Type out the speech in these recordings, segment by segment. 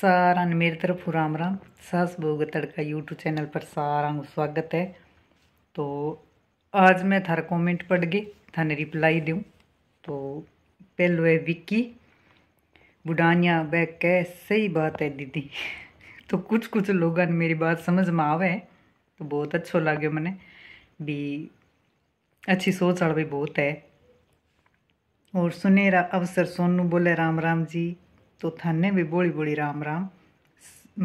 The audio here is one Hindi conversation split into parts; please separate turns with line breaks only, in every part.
सारा ने मेरी तरफ राम राम सास बहू का तड़का यूट्यूब चैनल पर सारा को स्वागत है तो आज मैं थारा कमेंट पढ़ गई थाने रिप्लाई दूँ तो पहलो है विक्की बुडानिया वह कह सही बात है दीदी तो कुछ कुछ लोगों ने मेरी बात समझ में आवे तो बहुत अच्छो लगे मैंने भी अच्छी सोच वाला भी बहुत है और सुनेरा अवसर सोनू बोले राम राम जी तो थाने भी बोली बोली राम राम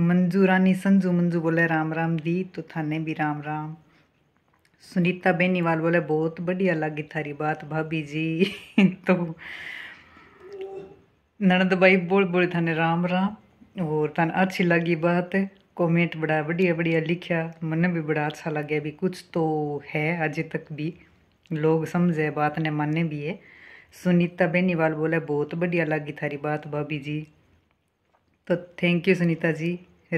मंजू रानी संजू मंजू बोले राम राम दी तो थाने भी राम राम सुनीता बेनीवाल बोले बहुत बढ़िया लगी थारी बात भाभी जी तो ननद भाई बोल बोली थाने राम राम और थाने अच्छी लगी बात कमेंट बड़ा बढ़िया बढ़िया लिखा मन भी बड़ा अच्छा लगे भी कुछ तो है अजय तक भी लोग समझे बात ने माने भी है सुनीता बेनीवाल बोला बहुत बढ़िया लगी थारी बात भाभी जी तो थैंक यू सुनीता जी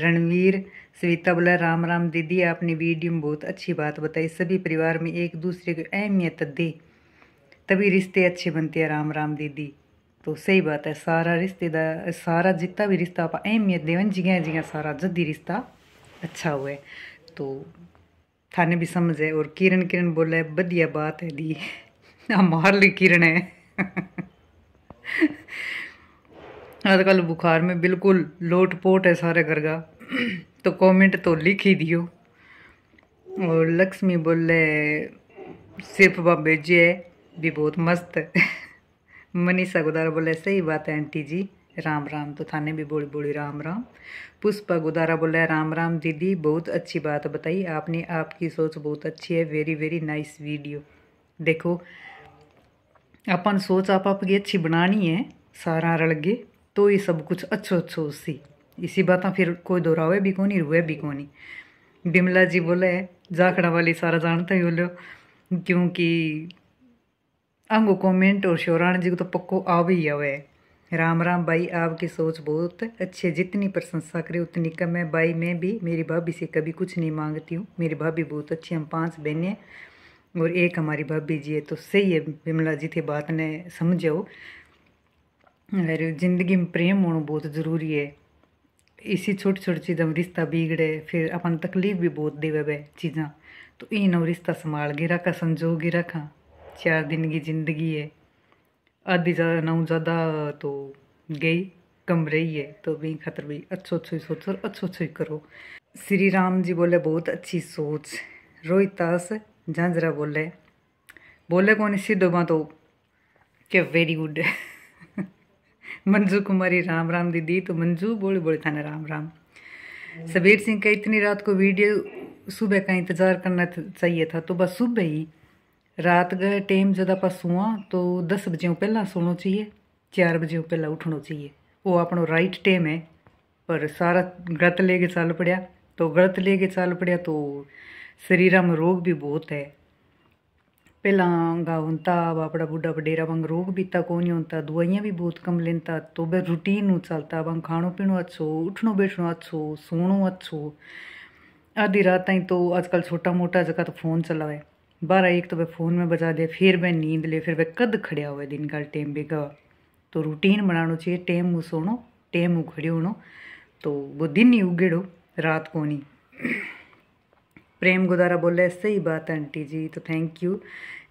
रणवीर सविता बोला राम राम दीदी आपने वीडियो में बहुत अच्छी बात बताई सभी परिवार में एक दूसरे को अहमियत दे तभी रिश्ते अच्छे बनते हैं राम राम दीदी तो सही बात है सारा रिश्तेदार सारा जितना भी रिश्ता आप अहमियत देवन जिया जिया सारा जद्दी रिश्ता अच्छा हुआ है तो थाने भी समझ है और किरण किरण बोला है बढ़िया बात है दी हमारे लिए किरण है आजकल बुखार में बिल्कुल लोट पोट है सारे घर का तो कमेंट तो लिख ही दियो और लक्ष्मी बोले सिर्फ बाबे जी है भी बहुत मस्त मनीषा गुदारा बोले सही बात है आंटी जी राम राम तो थाने भी बोली बोली राम राम पुष्पा गुदारा बोले राम राम दीदी बहुत अच्छी बात बताई आपने आपकी सोच बहुत अच्छी है वेरी वेरी नाइस वीडियो देखो अपन सोच आप आप अच्छी बनानी है सारा रल गए तो ये सब कुछ अच्छो अच्छो उसी इसी बात फिर कोई दोहरावे भी कौन रुए भी कौन बिमला जी बोले जाखड़ा वाली सारा जानता ही बोलो क्योंकि अंगो कमेंट और शोराण जी को तो पक्को आवे ही आवे राम राम भाई आपकी सोच बहुत अच्छी है जितनी प्रशंसा करे उतनी कम है भाई मैं भी मेरी भाभी से कभी कुछ नहीं मांगती हूँ मेरी भाभी बहुत अच्छी हम पाँच बहनें और एक हमारी भाभी जी है तो सही है बिमला जी थी बात ने समझो और जिंदगी में प्रेम होना बहुत ज़रूरी है इसी छोटी छोटी चीज़ों में रिश्ता बिगड़े फिर अपन तकलीफ भी बहुत देवे चीज़ा तो इन और रिश्ता संभाल के रखा समझो के रखा चार दिन की जिंदगी है आधी ज़्यादा ना ज़्यादा तो गई कम रही है तो भी खतर भी अच्छो अच्छो ही सोचो और अच्छो अच्छो ही करो श्री राम जी बोले बहुत अच्छी सोच रोहितास झांझरा बोले बोले कौन इसी बा तो क्या वेरी गुड मंजू कुमारी राम राम दीदी तो मंजू बोले बोले थाने राम राम सबीर सिंह का इतनी रात को वीडियो सुबह का इंतज़ार करना चाहिए था तो बस सुबह ही रात का टाइम जब आप सुआ तो दस बजे पहला सोना चाहिए चार बजे पहला उठना चाहिए वो अपना राइट टाइम है पर सारा गलत लेके चल पड़ा तो गलत लेके चल पड़ा तो शरीर में रोग भी बहुत है पहला गा होता बापड़ा बुढ़ा बडेरा वांग रोग भी इतना नहीं होता दवाइयाँ भी बहुत कम लेता तो वह रूटीन चलता वाग खाणो पीणो अच्छो उठनो बैठनो अच्छो सोनो अच्छो आधी रात ताई तो आजकल छोटा मोटा जगह तो फ़ोन चलावे बारह एक तो वह फ़ोन में बजा दे फिर वह नींद ले फिर वह कद खड़िया हुआ दिन का टेम बेगा तो रूटीन बनाना चाहिए टेम हूँ सोनो टेम हूँ खड़े होना तो वो दिन ही उगेड़ो रात कोनी प्रेम गोदारा बोले सही बात है आंटी जी तो थैंक यू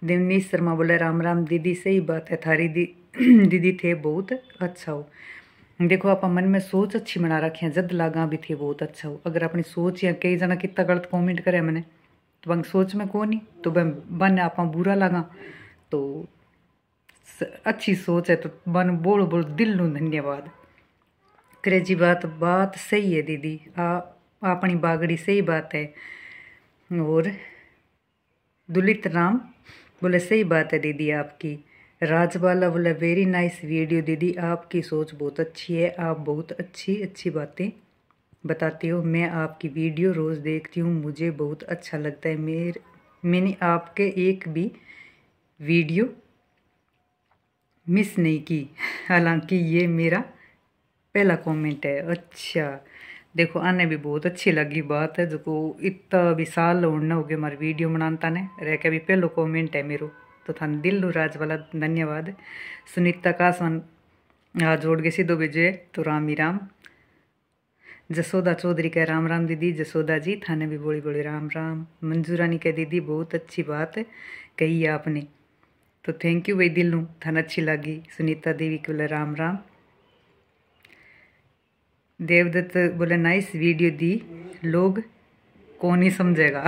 देवनीश शर्मा बोले राम राम दीदी सही बात है थारी दी दीदी थे बहुत अच्छा हो देखो आप मन में सोच अच्छी बना रखी है जद लागा भी थे बहुत अच्छा हो अगर अपनी सोच या कई जना कितना गलत कॉमेंट करे मैंने तो बंग सोच में को नहीं तो बन बन आप बुरा लगा तो अच्छी सोच है तो बन बोल बोल दिल नू धन्यवाद क्रेजी बात बात सही है दीदी आ अपनी बागड़ी सही बात है और दुलित राम बोले सही बात है दीदी आपकी राजबाला बोला वेरी नाइस वीडियो दीदी आपकी सोच बहुत अच्छी है आप बहुत अच्छी अच्छी बातें बताते हो मैं आपकी वीडियो रोज़ देखती हूँ मुझे बहुत अच्छा लगता है मेरे मैंने आपके एक भी वीडियो मिस नहीं की हालांकि ये मेरा पहला कमेंट है अच्छा देखो आने भी बहुत अच्छी लगी बात है जो इतना विशाल उड़ने हो गए हमारी वीडियो बनाने ताने रह के भी पहलो कॉमेंट है मेरो तो थान दिल राज वाला धन्यवाद सुनीता कासवान हाथ जोड़ गए सीधो भेजे तो राम ही राम जसोदा चौधरी कह राम राम दीदी जसोदा जी थाने भी बोली बोली राम राम मंजूरानी कह दीदी बहुत अच्छी बात कही आपने तो थैंक यू भाई दिल थान अच्छी लगी सुनीता देवी के बोले राम राम देवदत्त बोले नाइस वीडियो दी लोग कौन ही समझेगा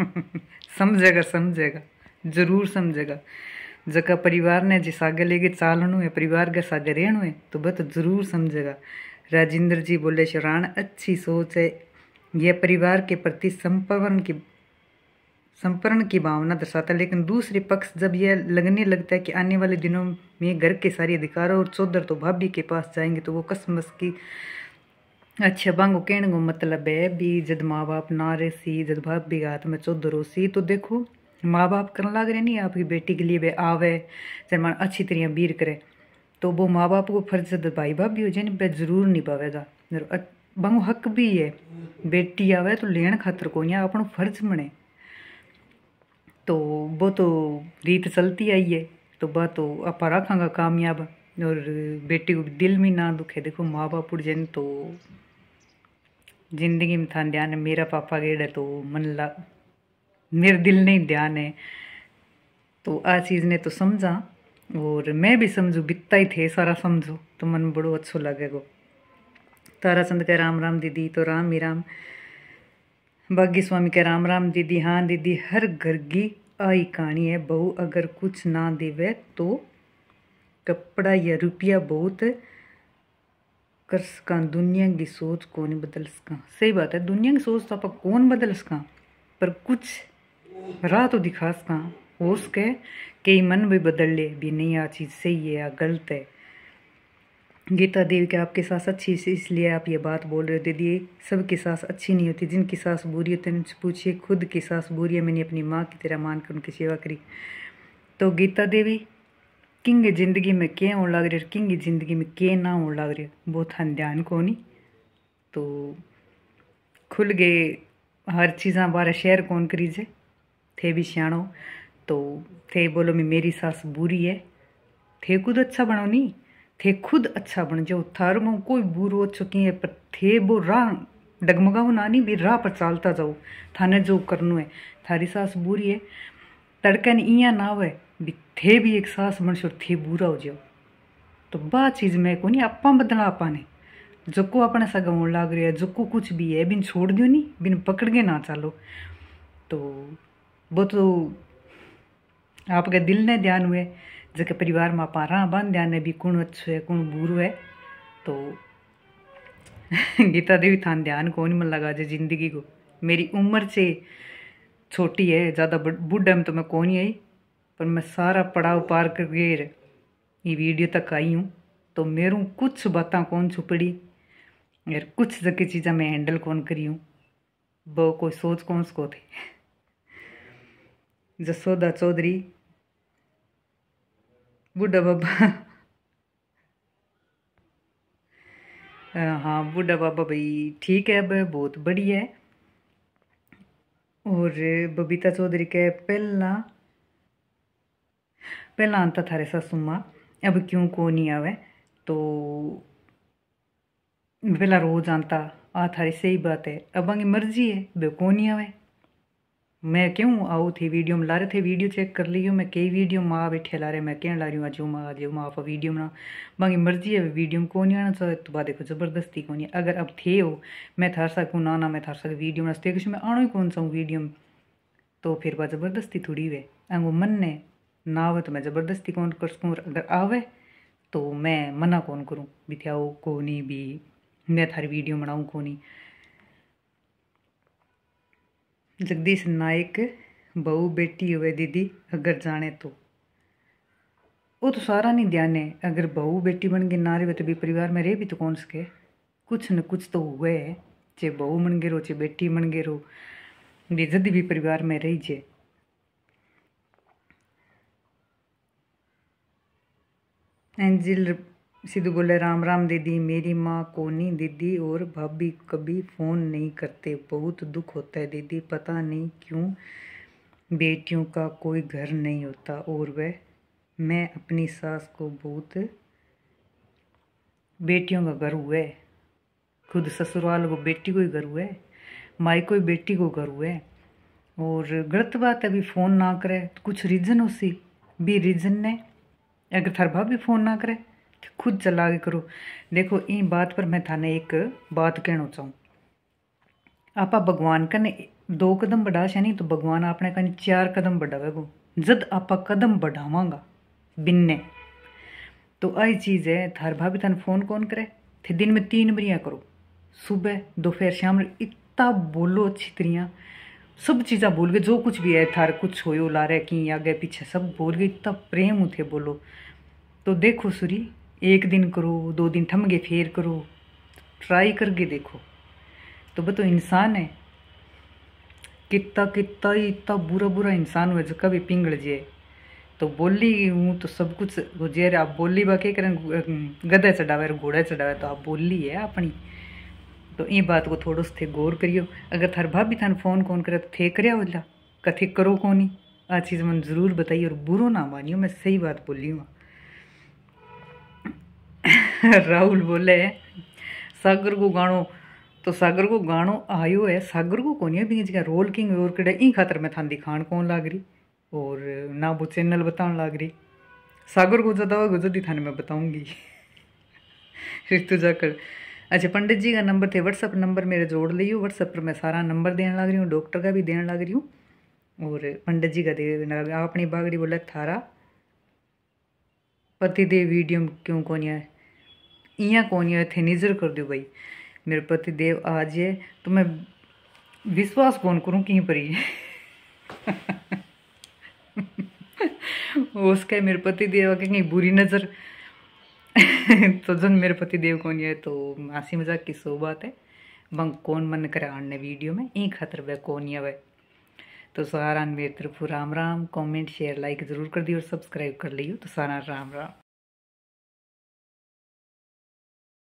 समझेगा समझेगा जरूर समझेगा जका परिवार ने जिस आगे लेके चालन है परिवार के सागे रहन है तो वह तो जरूर समझेगा राजेंद्र जी बोले शराण अच्छी सोच है यह परिवार के प्रति संपवन की संपर्ण की भावना दर्शाता है लेकिन दूसरे पक्ष जब यह लगने लगता है कि आने वाले दिनों में घर के सारे अधिकारों और चौधर तो भाभी के पास जाएंगे तो वो कसमस की अच्छा बांगो कहने को मतलब है भी जब माँ बाप ना सी जब बाप भी हाथ में चौधर सी तो देखो माँ बाप कर लग रहे नहीं आपकी बेटी के लिए वे आवे जब मन अच्छी तरह बीर करे तो वो माँ बाप को फर्ज भाई भी हो जाए वह जरूर नहीं पावेगा बांगो हक भी है बेटी आवे तो लेने खातर को या अपन फर्ज बने तो वो तो रीत चलती आई है तो वह तो आप रखागा कामयाब और बेटी को दिल में ना दुखे देखो माँ बाप उड़ जाए तो जिंदगी में था ध्यान है मेरा पापा गेड़ है तो मन ला मेरे दिल नहीं ध्यान है तो आ चीज़ ने तो समझा और मैं भी समझू बिता ही थे सारा समझो तो मन बड़ो अच्छो लगेगा चंद कह राम राम दीदी तो राम ही राम बागी स्वामी कह राम राम दीदी हाँ दीदी हर घर की आई कहानी है बहू अगर कुछ ना देवे तो कपड़ा या रुपया बहुत कर सका दुनिया की सोच कौन बदल सका सही बात है दुनिया की सोच तो आप कौन बदल सका पर कुछ राह तो दिखा सका हो सके कई मन भी बदल ले भी नहीं आ चीज़ सही है या गलत है गीता देवी के आपके साथ अच्छी से इसलिए आप ये बात बोल रहे हो दीदी सबके सास अच्छी नहीं होती जिनकी सास बुरी होती उनसे पूछिए खुद की सास बुरी है मैंने अपनी माँ की तेरा मान कर उनकी सेवा करी तो गीता देवी किंग ज़िंदगी में के होने लग रही किंग ज़िंदगी में के ना होने रही वो थान ध्यान को नहीं तो खुल गए हर चीज़ा बारे शेयर कौन करीजे थे भी सियाणो तो थे बोलो मैं मेरी सास बुरी है थे खुद अच्छा बनो नहीं थे खुद अच्छा बन जाओ थर में कोई बुरो अच्छो चुकी है पर थे वो राह डगमगाओ ना नहीं भी राह पर चालता जाओ थाने जो करनो है थारी सास बुरी है तड़कन इया ना हुए थे भी एक सास मनुष्य और थे बुरा हो जाओ तो बा चीज़ में कोनी आप बदला आपा ने जको अपने सगा होने लाग रहा है जको कुछ भी है बिन छोड़ दियो नहीं बिन पकड़ के ना चलो तो वो तो आपके दिल ने ध्यान हुए जबकि परिवार में आप रहा बांध ध्यान है भी कौन अच्छो है कौन बुरो है तो गीता देवी थान ध्यान कौन मन लगा जे जिंदगी को मेरी उम्र से छोटी है ज़्यादा बुढ में तो मैं कौन ही आई पर मैं सारा पड़ाव पार करके ये वीडियो तक आई हूँ तो मेरू कुछ बातें कौन छुपड़ी यार कुछ जगह चीज़ें मैं हैंडल कौन करी हूँ वो कोई सोच कौन सको थे जसोदा चौधरी बूढ़ा बाबा हाँ बूढ़ा बाबा भाई ठीक है भाई बहुत बढ़िया है और बबीता चौधरी के पहला पहला आंता था रेसा सुमा अब क्यों को नहीं आवे तो पहला रोज आंता आ थारी सही बात है अब आगे मर्जी है बे को नहीं आवे मैं क्यों आओ थी वीडियो में ला रहे थे वीडियो चेक कर लियो मैं कई वीडियो में आ बैठे ला रहे मैं कह ला रही हूँ जो माँ जो माँ आप वीडियो बना बाकी मर्जी है वीडियो में कौन आना चाहे तो बात देखो ज़बरदस्ती कौन है अगर अब थे हो मैं थार सकूँ ना ना मैं थार सक वीडियो बना कुछ मैं आना ही कौन सा हूँ वीडियो में तो फिर बात ज़बरदस्ती थोड़ी हुए अंगो मन ने ना आवे तो मैं ज़बरदस्ती कौन कर सकूँ और अगर आवे तो मैं मना कौन करूँ बिथ्याओ को नहीं भी मैं थारी वीडियो बनाऊँ को नहीं जगदीश नायक बहू बेटी हुए दीदी अगर जाने तो वो तो सारा नहीं ध्यान है अगर बहू बेटी बन के ना रहे तो भी परिवार में रह भी तो कौन सके कुछ न कुछ तो हुए है चाहे बहू बन गए रहो चाहे बेटी बन गए रहो बेजदी भी परिवार में रही जाए एंजिल सिद्धू बोले राम राम दीदी मेरी माँ कोनी दीदी और भाभी कभी फ़ोन नहीं करते बहुत दुख होता है दीदी पता नहीं क्यों बेटियों का कोई घर नहीं होता और वह मैं अपनी सास को बहुत बेटियों का घर हुआ है खुद ससुराल को बेटी को ही घर हुआ है माई को ही बेटी को घर हुआ है और गलत बात है अभी फ़ोन ना करे तो कुछ रीज़न उसी भी रीज़न ने अगर थार भाभी फ़ोन ना करे तो खुद चला के करो देखो इन बात पर मैं थाने एक बात कहना चाहूँ आप भगवान कने दो कदम बढ़ा से नहीं तो भगवान अपने कने चार कदम बढ़ावेगो जब आप कदम बढ़ावांगा बिन्ने तो आई चीज़ है थर भाभी थाने फ़ोन कौन करे थे दिन में तीन बरियाँ करो सुबह दोपहर शाम इतना बोलो अच्छी तरिया सब चीज़ा भूल गए जो कुछ भी है थार कुछ होयो ला रहे कि आगे पीछे सब भूल गए इतना प्रेम उठे बोलो तो देखो सूरी एक दिन करो दो दिन थम गए फेर करो ट्राई करके देखो तो बतो इंसान है कितना कितना ही इतना बुरा बुरा इंसान हुआ जो कभी पिंगड़ जाए तो बोली हूँ तो सब कुछ हो जाए आप बोली बा के करें गधे चढ़ावे घोड़े चढ़ावे तो आप बोली है अपनी तो ई बात को थोड़ो थे गौर करियो अगर थार भाभी थान फ़ोन कौन करे तो थे करे होला कथे करो कोनी आ चीज़ मन ज़रूर बताई और बुरो ना मानियो मैं सही बात बोली हूँ राहुल बोले सागर को गाणो तो सागर को गाणो आयो है सागर को कौन है भी रोल किंग और कड़े ई खातर मैं थान दिखाण कौन लाग रही और ना वो चैनल बताने लाग रही सागर को ज़्यादा होगा जल्दी थाने मैं बताऊंगी फिर जाकर अच्छा पंडित जी का नंबर थे व्हाट्सअप नंबर मेरे जोड़ लियो व्हाट्सअप पर मैं सारा नंबर देने लग रही हूँ डॉक्टर का भी देने लग रही हूँ और पंडित जी का दे देने लग आप अपनी बागड़ी बोला थारा दे वीडियो क्यों कौन है इं कौन है इतने निजर कर दो भाई मेरे पतिदेव आज है तो मैं विश्वास कौन करूँ कहीं पर उसका मेरे पतिदेव कहीं बुरी नज़र तो जन मेरे पति देव कौन है तो हंसी मजाक की सो बात है बंग कौन मन करे आने वीडियो में ई खतर वह कौन या वह तो सारा मेरे तरफ Ram Ram comment share like ज़रूर कर दी और सब्सक्राइब कर लियो तो सारा राम राम